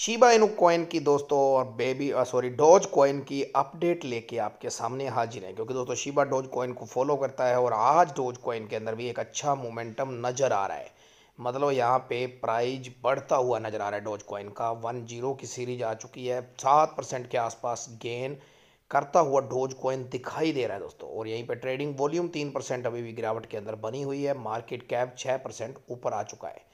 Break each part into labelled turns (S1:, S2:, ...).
S1: Shiba Inu coin की दोस्तों और बेबी सॉरी डोज कॉइन की अपडेट लेके आपके सामने हाजिर है क्योंकि दोस्तों शिबा डोज कॉइन को फॉलो करता है और आज डोज कॉइन के अंदर भी एक अच्छा मोमेंटम नज़र आ रहा है मतलब यहाँ पे प्राइज बढ़ता हुआ नज़र आ रहा है डोज कॉइन का वन जीरो की सीरीज आ चुकी है सात परसेंट के आसपास गेन करता हुआ डोज कॉइन दिखाई दे रहा है दोस्तों और यहीं पे ट्रेडिंग वॉल्यूम तीन परसेंट अभी भी गिरावट के अंदर बनी हुई है मार्केट कैप छः परसेंट ऊपर आ चुका है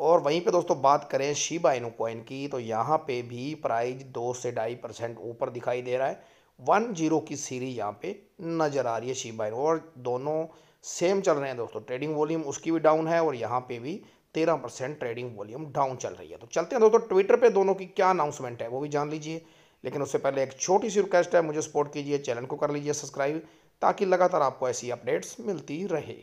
S1: और वहीं पे दोस्तों बात करें शिबा इनू कॉइन की तो यहाँ पे भी प्राइस दो से ढाई परसेंट ऊपर दिखाई दे रहा है वन जीरो की सीरीज यहाँ पे नज़र आ रही है शिबा इनू और दोनों सेम चल रहे हैं दोस्तों ट्रेडिंग वॉल्यूम उसकी भी डाउन है और यहाँ पे भी तेरह परसेंट ट्रेडिंग वॉल्यूम डाउन चल रही है तो चलते हैं दोस्तों ट्विटर पर दोनों की क्या अनाउंसमेंट है वो भी जान लीजिए लेकिन उससे पहले एक छोटी सी रिक्वेस्ट है मुझे सपोर्ट कीजिए चैनल को कर लीजिए सब्सक्राइब ताकि लगातार आपको ऐसी अपडेट्स मिलती रहे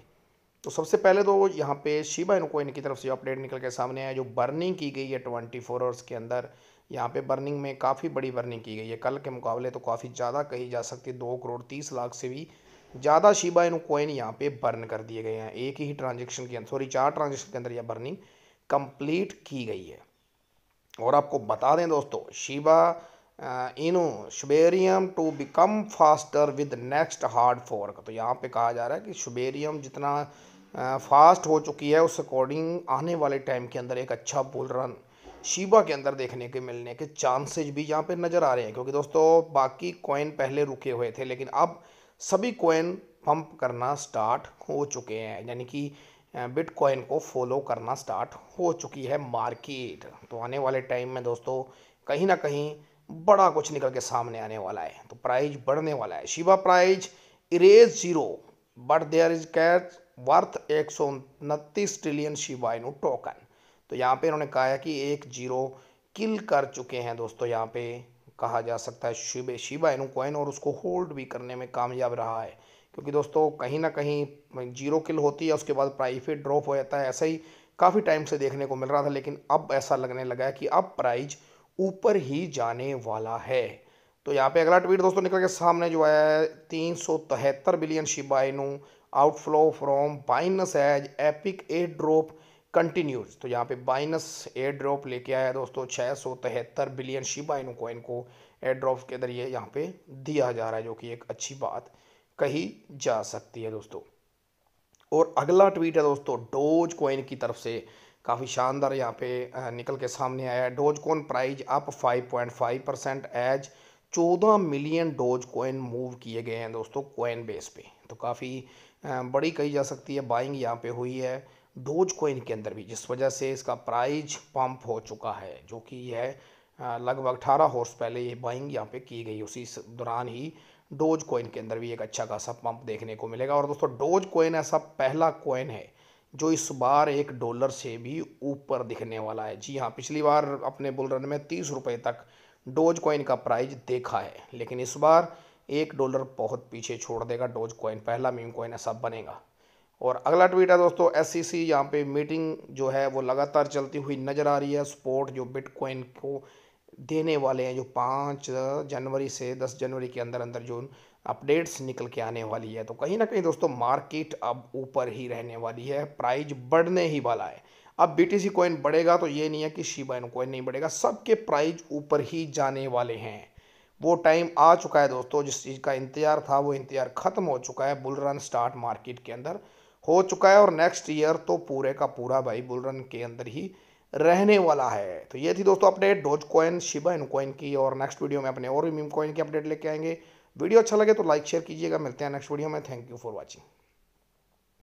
S1: तो सबसे पहले तो यहाँ पे शिबा इनको इनकी तरफ से अपडेट निकल के सामने आया जो बर्निंग की गई है ट्वेंटी फोर आवर्स के अंदर यहाँ पे बर्निंग में काफ़ी बड़ी बर्निंग की गई है कल के मुकाबले तो काफ़ी ज़्यादा कही जा सकती है दो करोड़ तीस लाख से भी ज़्यादा शिबा इन कोइन यहाँ पे बर्न कर दिए गए हैं एक ही ट्रांजेक्शन के अंदर सॉरी चार ट्रांजेक्शन के अंदर यह बर्निंग कंप्लीट की गई है और आपको बता दें दोस्तों Shiba Inu Shibarium to become faster with next hard fork तो यहाँ पे कहा जा रहा है कि शुबेरियम जितना फास्ट हो चुकी है उस अकॉर्डिंग आने वाले टाइम के अंदर एक अच्छा बुल रन शिबा के अंदर देखने के मिलने के चांसेज भी यहाँ पे नज़र आ रहे हैं क्योंकि दोस्तों बाकी कॉइन पहले रुके हुए थे लेकिन अब सभी कॉइन पंप करना स्टार्ट हो चुके हैं यानी कि बिटकॉइन को फॉलो करना स्टार्ट हो चुकी है मार्केट तो आने वाले टाइम में दोस्तों कहीं ना कहीं बड़ा कुछ निकल के सामने आने वाला है तो प्राइज बढ़ने वाला है Shiba price erases zero but there is catch worth एक सौ उनतीस ट्रिलियन शिवाइनो टोकन तो यहाँ पे इन्होंने कहा है कि एक जीरो किल कर चुके हैं दोस्तों यहाँ पे कहा जा सकता है शिबे शिबा इनू कॉइन और उसको होल्ड भी करने में कामयाब रहा है क्योंकि दोस्तों कहीं ना कहीं जीरो किल होती है उसके बाद प्राइज फिर ड्रॉप हो जाता है ऐसा ही काफ़ी टाइम से देखने को मिल रहा था लेकिन अब ऐसा लगने लगा है कि अब प्राइज़ ऊपर ही जाने वाला है तो यहाँ पे अगला ट्वीट दोस्तों निकल के सामने जो है तीन सौ तिहत्तर billion Shiba Inu outflow from Binance as epic airdrop continues तो यहाँ पे बाइनस एयर ड्रॉप लेके आया दोस्तों छः सौ तिहत्तर बिलियन शिबाइनू कॉइन को एयर ड्रॉप के जरिए यहाँ पे दिया जा रहा है जो कि एक अच्छी बात कही जा सकती है दोस्तों और अगला ट्वीट है दोस्तों डोज कॉइन की तरफ से काफ़ी शानदार यहाँ पे निकल के सामने आया है doge coin price up 5.5 percent as 14 million doge coin move किए गए हैं दोस्तों कोइन बेस पे तो काफ़ी बड़ी कही जा सकती है बाइंग यहाँ पे हुई है डोज कॉइन के अंदर भी जिस वजह से इसका प्राइज पंप हो चुका है जो कि यह लगभग अठारह हॉर्स पहले ये बाइंग यहाँ पे की गई उसी दौरान ही डोज कॉइन के अंदर भी एक अच्छा खासा पंप देखने को मिलेगा और दोस्तों डोज कोइन ऐसा पहला कोइन है जो इस बार एक डॉलर से भी ऊपर दिखने वाला है जी हाँ पिछली बार अपने बुलरन में तीस रुपये तक डोज कॉइन का प्राइज देखा है लेकिन इस बार एक डॉलर बहुत पीछे छोड़ देगा डोज कॉइन पहला मीम कॉइन ऐसा बनेगा और अगला ट्वीट है दोस्तों एस सी सी यहाँ पर मीटिंग जो है वो लगातार चलती हुई नज़र आ रही है सपोर्ट जो बिटकॉइन को देने वाले हैं जो पाँच जनवरी से दस जनवरी के अंदर अंदर जो अपडेट्स निकल के आने वाली है तो कहीं ना कहीं दोस्तों मार्केट अब ऊपर ही रहने वाली है प्राइज बढ़ने ही वाला है अब बी टी सी बढ़ेगा तो ये नहीं है कि शिबा इन कोइन नहीं बढ़ेगा सबके प्राइज ऊपर ही जाने वाले हैं वो टाइम आ चुका है दोस्तों जिस चीज़ का इंतजार था वो इंतजार ख़त्म हो चुका है बुल रन स्टार्ट मार्केट के अंदर हो चुका है और नेक्स्ट ईयर तो पूरे का पूरा भाई बुल रन के अंदर ही रहने वाला है तो ये थी दोस्तों update doge coin Shiba Inu coin की और नेक्स्ट वीडियो में अपने और भी मीम कॉइन की अपडेट लेके आएंगे वीडियो अच्छा लगे तो लाइक शेयर कीजिएगा मिलते हैं नेक्स्ट वीडियो में थैंक यू फॉर वॉचिंग